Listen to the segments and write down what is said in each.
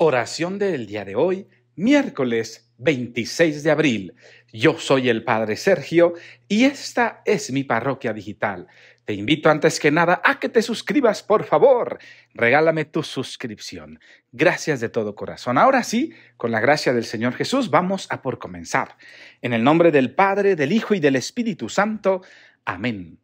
Oración del día de hoy, miércoles 26 de abril. Yo soy el Padre Sergio y esta es mi parroquia digital. Te invito antes que nada a que te suscribas, por favor. Regálame tu suscripción. Gracias de todo corazón. Ahora sí, con la gracia del Señor Jesús, vamos a por comenzar. En el nombre del Padre, del Hijo y del Espíritu Santo. Amén.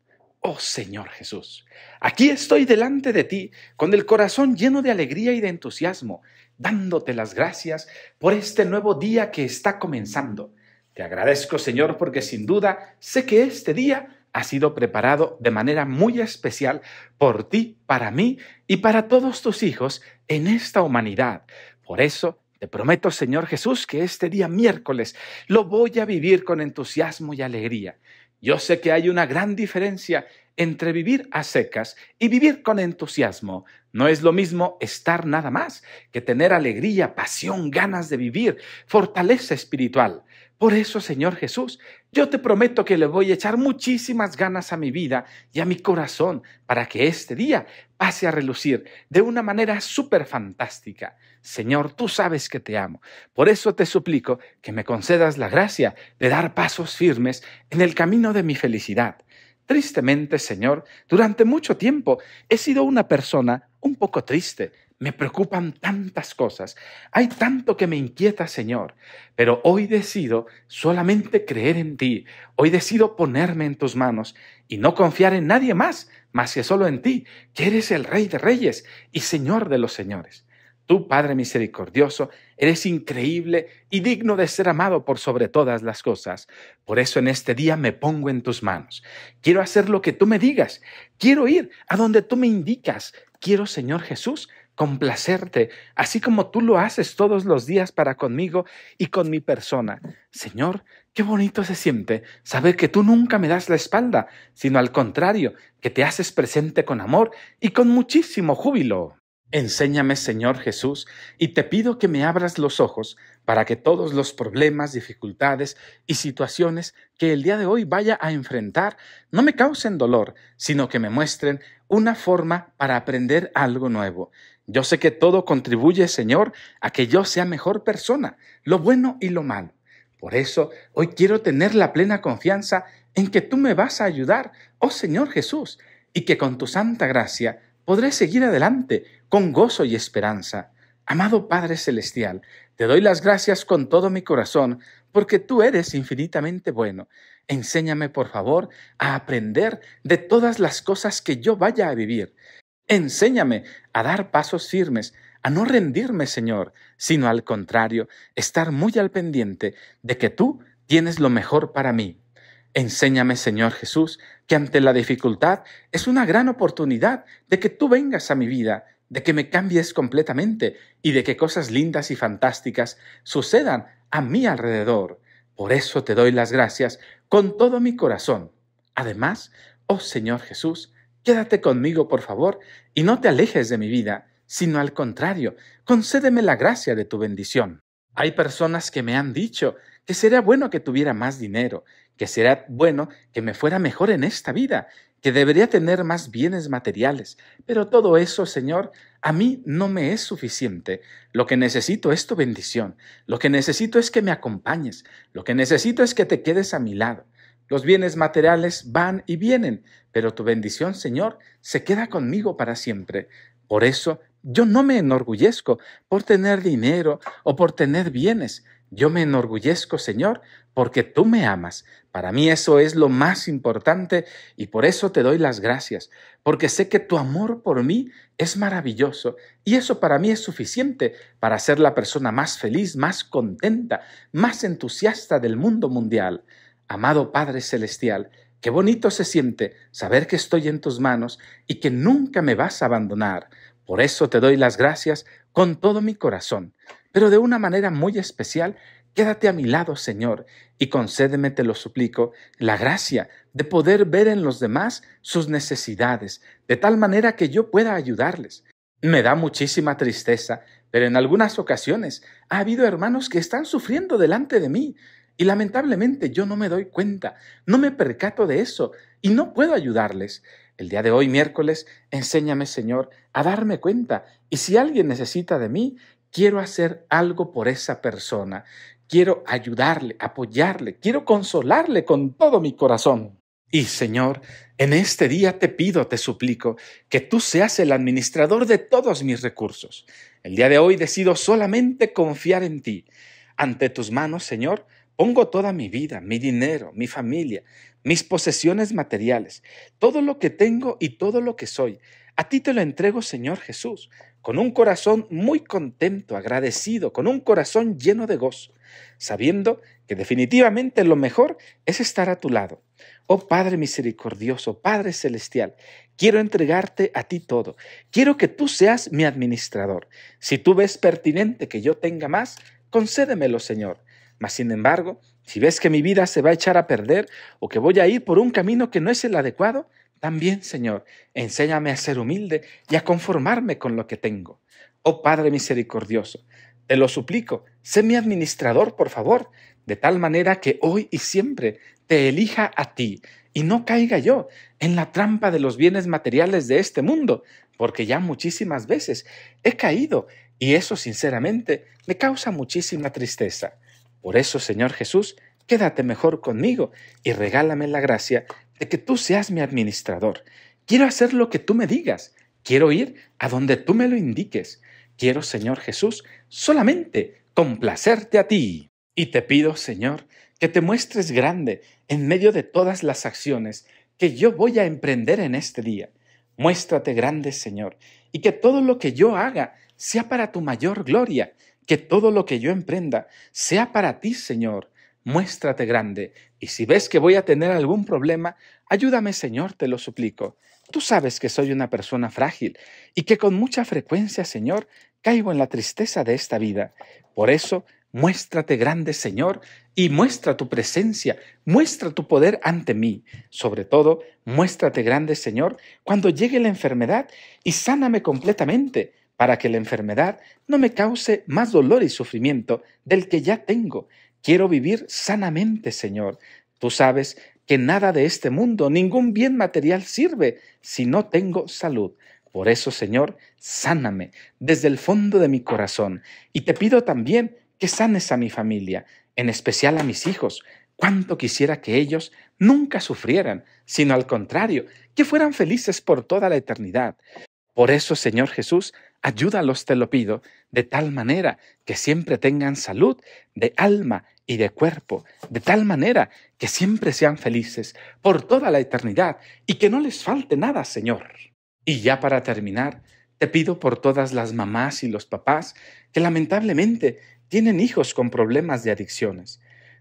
Oh Señor Jesús, aquí estoy delante de ti con el corazón lleno de alegría y de entusiasmo, dándote las gracias por este nuevo día que está comenzando. Te agradezco Señor porque sin duda sé que este día ha sido preparado de manera muy especial por ti, para mí y para todos tus hijos en esta humanidad. Por eso te prometo, Señor Jesús, que este día miércoles lo voy a vivir con entusiasmo y alegría. Yo sé que hay una gran diferencia entre vivir a secas y vivir con entusiasmo. No es lo mismo estar nada más que tener alegría, pasión, ganas de vivir, fortaleza espiritual. Por eso, Señor Jesús, yo te prometo que le voy a echar muchísimas ganas a mi vida y a mi corazón para que este día pase a relucir de una manera súper fantástica. Señor, tú sabes que te amo. Por eso te suplico que me concedas la gracia de dar pasos firmes en el camino de mi felicidad. Tristemente, Señor, durante mucho tiempo he sido una persona un poco triste. Me preocupan tantas cosas. Hay tanto que me inquieta, Señor. Pero hoy decido solamente creer en ti. Hoy decido ponerme en tus manos y no confiar en nadie más, más que solo en ti, que eres el Rey de Reyes y Señor de los Señores. Tú, Padre misericordioso, eres increíble y digno de ser amado por sobre todas las cosas. Por eso en este día me pongo en tus manos. Quiero hacer lo que tú me digas. Quiero ir a donde tú me indicas. Quiero, Señor Jesús, complacerte, así como tú lo haces todos los días para conmigo y con mi persona. Señor, qué bonito se siente saber que tú nunca me das la espalda, sino al contrario, que te haces presente con amor y con muchísimo júbilo. Enséñame, Señor Jesús, y te pido que me abras los ojos para que todos los problemas, dificultades y situaciones que el día de hoy vaya a enfrentar no me causen dolor, sino que me muestren una forma para aprender algo nuevo. Yo sé que todo contribuye, Señor, a que yo sea mejor persona, lo bueno y lo malo. Por eso hoy quiero tener la plena confianza en que tú me vas a ayudar, oh Señor Jesús, y que con tu santa gracia podré seguir adelante con gozo y esperanza. Amado Padre Celestial, te doy las gracias con todo mi corazón, porque tú eres infinitamente bueno. Enséñame, por favor, a aprender de todas las cosas que yo vaya a vivir. Enséñame a dar pasos firmes, a no rendirme, Señor, sino al contrario, estar muy al pendiente de que tú tienes lo mejor para mí. Enséñame, Señor Jesús, que ante la dificultad es una gran oportunidad de que tú vengas a mi vida, de que me cambies completamente y de que cosas lindas y fantásticas sucedan a mi alrededor. Por eso te doy las gracias con todo mi corazón. Además, oh Señor Jesús, quédate conmigo, por favor, y no te alejes de mi vida, sino al contrario, concédeme la gracia de tu bendición. Hay personas que me han dicho que sería bueno que tuviera más dinero, que sería bueno que me fuera mejor en esta vida, que debería tener más bienes materiales. Pero todo eso, Señor, a mí no me es suficiente. Lo que necesito es tu bendición. Lo que necesito es que me acompañes. Lo que necesito es que te quedes a mi lado. Los bienes materiales van y vienen, pero tu bendición, Señor, se queda conmigo para siempre. Por eso yo no me enorgullezco por tener dinero o por tener bienes. Yo me enorgullezco, Señor, porque tú me amas. Para mí eso es lo más importante y por eso te doy las gracias, porque sé que tu amor por mí es maravilloso y eso para mí es suficiente para ser la persona más feliz, más contenta, más entusiasta del mundo mundial. Amado Padre Celestial, Qué bonito se siente saber que estoy en tus manos y que nunca me vas a abandonar. Por eso te doy las gracias con todo mi corazón, pero de una manera muy especial, quédate a mi lado, Señor, y concédeme, te lo suplico, la gracia de poder ver en los demás sus necesidades, de tal manera que yo pueda ayudarles. Me da muchísima tristeza, pero en algunas ocasiones ha habido hermanos que están sufriendo delante de mí, y lamentablemente yo no me doy cuenta, no me percato de eso y no puedo ayudarles. El día de hoy, miércoles, enséñame, Señor, a darme cuenta. Y si alguien necesita de mí, quiero hacer algo por esa persona. Quiero ayudarle, apoyarle, quiero consolarle con todo mi corazón. Y Señor, en este día te pido, te suplico, que tú seas el administrador de todos mis recursos. El día de hoy decido solamente confiar en ti. Ante tus manos, Señor, Pongo toda mi vida, mi dinero, mi familia, mis posesiones materiales, todo lo que tengo y todo lo que soy. A ti te lo entrego, Señor Jesús, con un corazón muy contento, agradecido, con un corazón lleno de gozo, sabiendo que definitivamente lo mejor es estar a tu lado. Oh Padre misericordioso, Padre celestial, quiero entregarte a ti todo. Quiero que tú seas mi administrador. Si tú ves pertinente que yo tenga más, concédemelo, Señor mas, sin embargo, si ves que mi vida se va a echar a perder o que voy a ir por un camino que no es el adecuado, también, Señor, enséñame a ser humilde y a conformarme con lo que tengo. Oh Padre misericordioso, te lo suplico, sé mi administrador, por favor, de tal manera que hoy y siempre te elija a ti y no caiga yo en la trampa de los bienes materiales de este mundo, porque ya muchísimas veces he caído y eso sinceramente me causa muchísima tristeza. Por eso, Señor Jesús, quédate mejor conmigo y regálame la gracia de que tú seas mi administrador. Quiero hacer lo que tú me digas. Quiero ir a donde tú me lo indiques. Quiero, Señor Jesús, solamente complacerte a ti. Y te pido, Señor, que te muestres grande en medio de todas las acciones que yo voy a emprender en este día. Muéstrate grande, Señor, y que todo lo que yo haga sea para tu mayor gloria, que todo lo que yo emprenda sea para ti, Señor. Muéstrate grande, y si ves que voy a tener algún problema, ayúdame, Señor, te lo suplico. Tú sabes que soy una persona frágil y que con mucha frecuencia, Señor, caigo en la tristeza de esta vida. Por eso, muéstrate grande, Señor, y muestra tu presencia, muestra tu poder ante mí. Sobre todo, muéstrate grande, Señor, cuando llegue la enfermedad y sáname completamente para que la enfermedad no me cause más dolor y sufrimiento del que ya tengo. Quiero vivir sanamente, Señor. Tú sabes que nada de este mundo, ningún bien material sirve si no tengo salud. Por eso, Señor, sáname desde el fondo de mi corazón. Y te pido también que sanes a mi familia, en especial a mis hijos. Cuánto quisiera que ellos nunca sufrieran, sino al contrario, que fueran felices por toda la eternidad. Por eso, Señor Jesús, Ayúdalos, te lo pido, de tal manera que siempre tengan salud de alma y de cuerpo, de tal manera que siempre sean felices por toda la eternidad y que no les falte nada, Señor. Y ya para terminar, te pido por todas las mamás y los papás que lamentablemente tienen hijos con problemas de adicciones.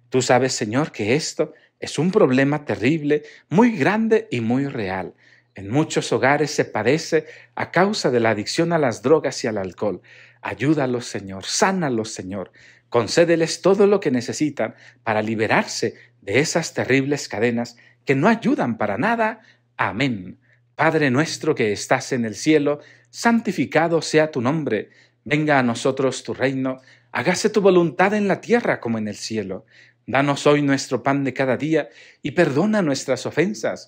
Tú sabes, Señor, que esto es un problema terrible, muy grande y muy real en muchos hogares se padece a causa de la adicción a las drogas y al alcohol. Ayúdalos, Señor, sánalos, Señor. Concédeles todo lo que necesitan para liberarse de esas terribles cadenas que no ayudan para nada. Amén. Padre nuestro que estás en el cielo, santificado sea tu nombre. Venga a nosotros tu reino. Hágase tu voluntad en la tierra como en el cielo. Danos hoy nuestro pan de cada día y perdona nuestras ofensas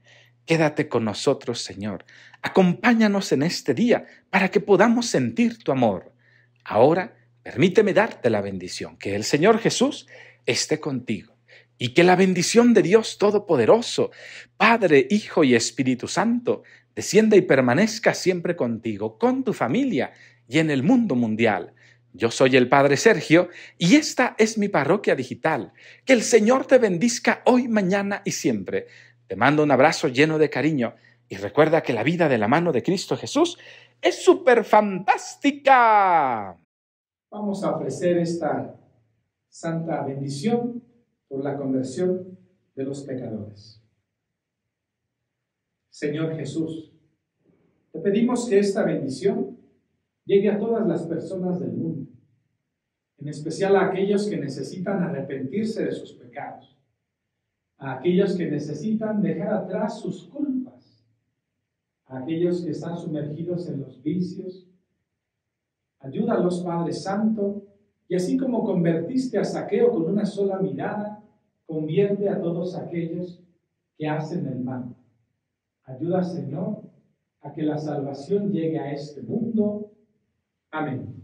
Quédate con nosotros, Señor. Acompáñanos en este día para que podamos sentir tu amor. Ahora, permíteme darte la bendición. Que el Señor Jesús esté contigo y que la bendición de Dios Todopoderoso, Padre, Hijo y Espíritu Santo, descienda y permanezca siempre contigo, con tu familia y en el mundo mundial. Yo soy el Padre Sergio y esta es mi parroquia digital. Que el Señor te bendiga hoy, mañana y siempre. Te mando un abrazo lleno de cariño y recuerda que la vida de la mano de Cristo Jesús es súper fantástica. Vamos a ofrecer esta santa bendición por la conversión de los pecadores. Señor Jesús, te pedimos que esta bendición llegue a todas las personas del mundo, en especial a aquellos que necesitan arrepentirse de sus pecados a aquellos que necesitan dejar atrás sus culpas, a aquellos que están sumergidos en los vicios. Ayúdalos, Padre Santo, y así como convertiste a Saqueo con una sola mirada, convierte a todos aquellos que hacen el mal. Ayuda, Señor, a que la salvación llegue a este mundo. Amén.